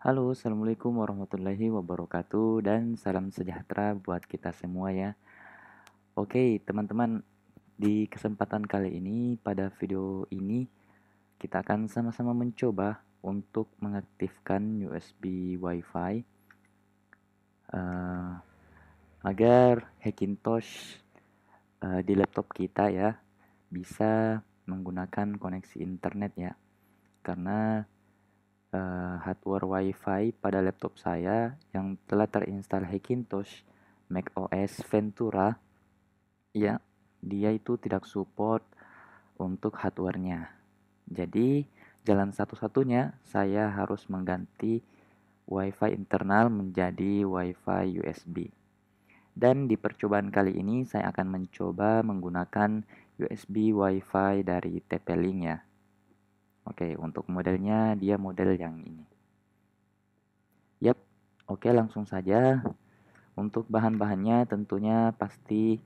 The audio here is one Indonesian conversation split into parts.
Halo, Assalamualaikum warahmatullahi wabarakatuh dan salam sejahtera buat kita semua ya. Oke, teman-teman, di kesempatan kali ini pada video ini kita akan sama-sama mencoba untuk mengaktifkan USB WiFi uh, agar Hackintosh uh, di laptop kita ya bisa menggunakan koneksi internet ya. Karena uh, hardware WiFi pada laptop saya yang telah terinstal Hackintosh, macOS Ventura, ya dia itu tidak support untuk hardwarenya. Jadi jalan satu-satunya saya harus mengganti WiFi internal menjadi WiFi USB. Dan di percobaan kali ini saya akan mencoba menggunakan USB WiFi dari TP-Link ya. Oke, untuk modelnya dia model yang ini. Yap, oke langsung saja. Untuk bahan-bahannya tentunya pasti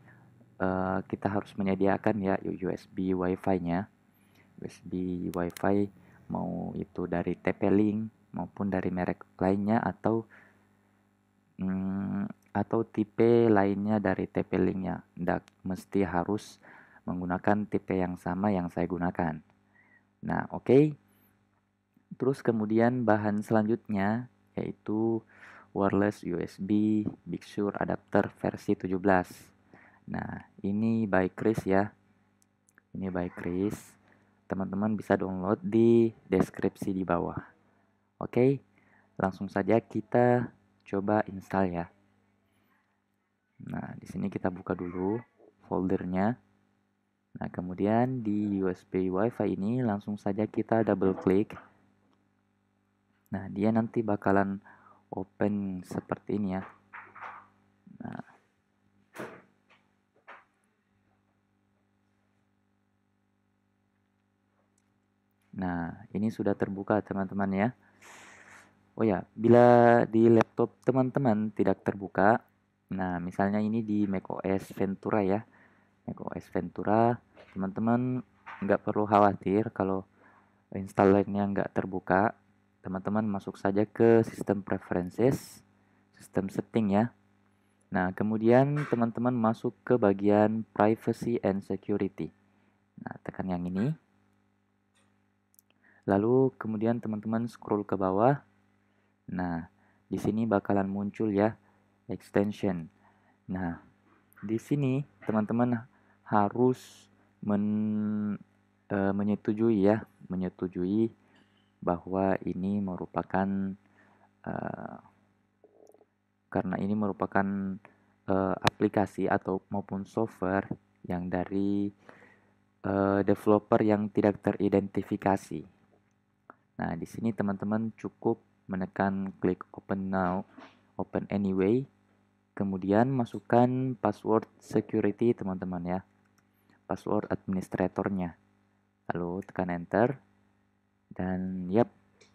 uh, kita harus menyediakan ya USB WiFi-nya. USB WiFi mau itu dari TP-Link maupun dari merek lainnya atau mm, atau tipe lainnya dari TP-Link-nya. Tidak mesti harus menggunakan tipe yang sama yang saya gunakan. Nah, oke. Okay. Terus kemudian bahan selanjutnya yaitu wireless USB Big Sur adapter versi 17. Nah, ini by Chris ya. Ini by Chris. Teman-teman bisa download di deskripsi di bawah. Oke, okay. langsung saja kita coba install ya. Nah, di sini kita buka dulu foldernya. Nah, kemudian di USB WiFi ini langsung saja kita double klik. Nah, dia nanti bakalan open seperti ini ya. Nah. Nah, ini sudah terbuka teman-teman ya. Oh ya, bila di laptop teman-teman tidak terbuka, nah misalnya ini di macOS Ventura ya. Ya, Eko S Ventura teman-teman nggak perlu khawatir kalau install lainnya nggak terbuka teman-teman masuk saja ke sistem preferences sistem setting ya nah kemudian teman-teman masuk ke bagian privacy and security nah tekan yang ini lalu kemudian teman-teman scroll ke bawah nah di sini bakalan muncul ya extension nah di sini teman-teman harus men, e, menyetujui ya, menyetujui bahwa ini merupakan e, karena ini merupakan e, aplikasi atau maupun software yang dari e, developer yang tidak teridentifikasi. Nah, di sini teman-teman cukup menekan klik open now, open anyway, kemudian masukkan password security teman-teman ya password administratornya. Lalu tekan enter. Dan yap,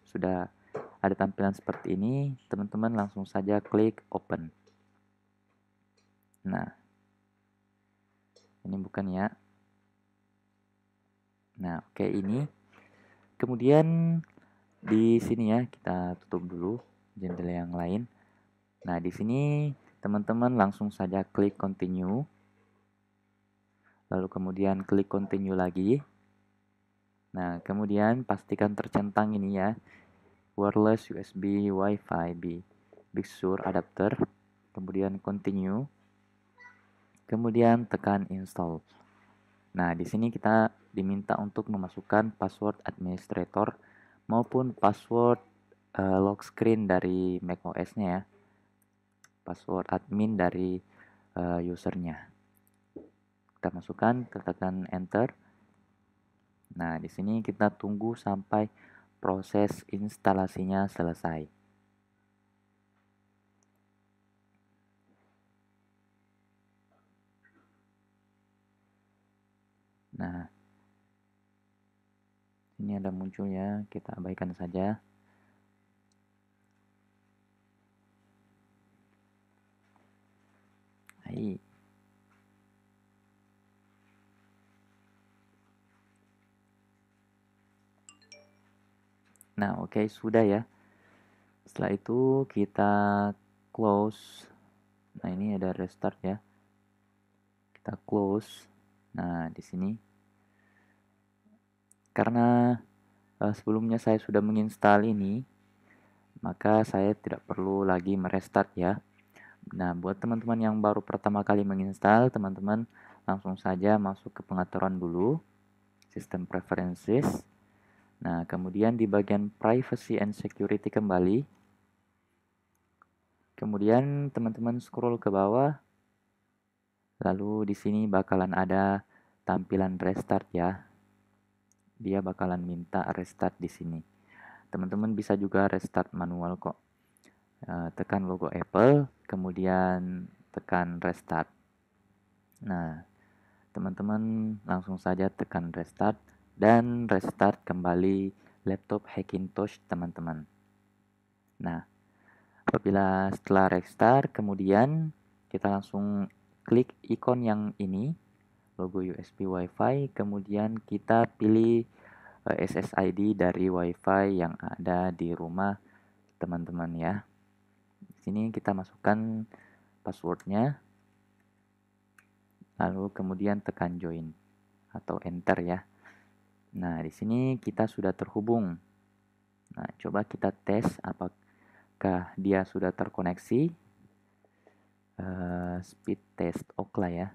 sudah ada tampilan seperti ini. Teman-teman langsung saja klik open. Nah, ini bukan ya. Nah, oke okay, ini. Kemudian di sini ya kita tutup dulu jendela yang lain. Nah, di sini teman-teman langsung saja klik continue. Lalu kemudian klik continue lagi. Nah, kemudian pastikan tercentang ini ya. Wireless USB Wi-Fi B Big Sur adapter. Kemudian continue. Kemudian tekan install. Nah, di sini kita diminta untuk memasukkan password administrator maupun password uh, lock screen dari macOS-nya ya. Password admin dari uh, usernya kita masukkan, kita tekan enter. Nah, di sini kita tunggu sampai proses instalasinya selesai. Nah, ini ada muncul ya, kita abaikan saja. Hai. Nah, oke, okay, sudah ya. Setelah itu kita close. Nah, ini ada restart ya. Kita close. Nah, di sini karena uh, sebelumnya saya sudah menginstal ini, maka saya tidak perlu lagi merestart ya. Nah, buat teman-teman yang baru pertama kali menginstal, teman-teman langsung saja masuk ke pengaturan dulu, sistem preferences. Nah, kemudian di bagian privacy and security kembali. Kemudian teman-teman scroll ke bawah. Lalu di sini bakalan ada tampilan restart ya. Dia bakalan minta restart di sini. Teman-teman bisa juga restart manual kok. E, tekan logo Apple, kemudian tekan restart. Nah, teman-teman langsung saja tekan restart dan restart kembali laptop Hackintosh teman-teman. Nah, apabila setelah restart kemudian kita langsung klik ikon yang ini logo USB WiFi kemudian kita pilih eh, SSID dari WiFi yang ada di rumah teman-teman ya. Di sini kita masukkan passwordnya, lalu kemudian tekan join atau enter ya. Nah, di sini kita sudah terhubung. Nah, coba kita tes apakah dia sudah terkoneksi. Uh, speed test ok lah ya.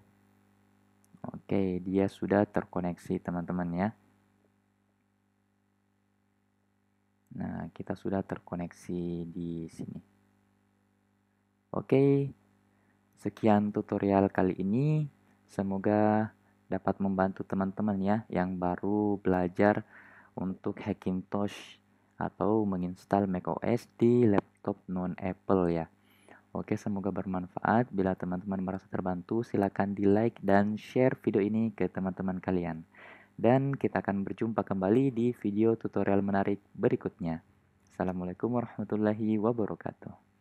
Oke, dia sudah terkoneksi teman-teman ya. Nah, kita sudah terkoneksi di sini. Oke, sekian tutorial kali ini. Semoga dapat membantu teman-teman ya yang baru belajar untuk hacking Hackintosh atau menginstal macOS di laptop non Apple ya. Oke, semoga bermanfaat. Bila teman-teman merasa terbantu, silakan di-like dan share video ini ke teman-teman kalian. Dan kita akan berjumpa kembali di video tutorial menarik berikutnya. Assalamualaikum warahmatullahi wabarakatuh.